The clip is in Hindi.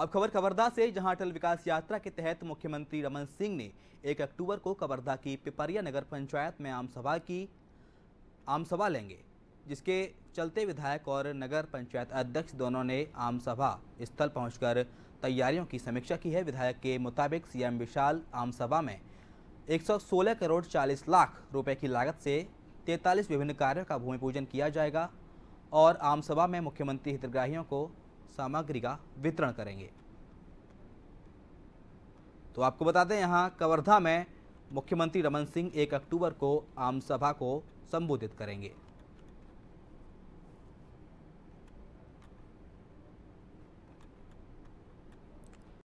अब खबर कवर्धा से जहां अटल विकास यात्रा के तहत मुख्यमंत्री रमन सिंह ने 1 अक्टूबर को कवर्धा की पिपरिया नगर पंचायत में आम सभा की आम सभा लेंगे जिसके चलते विधायक और नगर पंचायत अध्यक्ष दोनों ने आम सभा स्थल पहुंचकर तैयारियों की समीक्षा की है विधायक के मुताबिक सीएम विशाल आम सभा में 116 करोड़ 40 लाख रुपए की लागत से 43 विभिन्न कार्यों का भूमि पूजन किया जाएगा और आम सभा में मुख्यमंत्री हितग्राहियों को सामग्री का वितरण करेंगे तो आपको बता दें यहाँ कवर्धा में मुख्यमंत्री रमन सिंह एक अक्टूबर को आम सभा को संबोधित करेंगे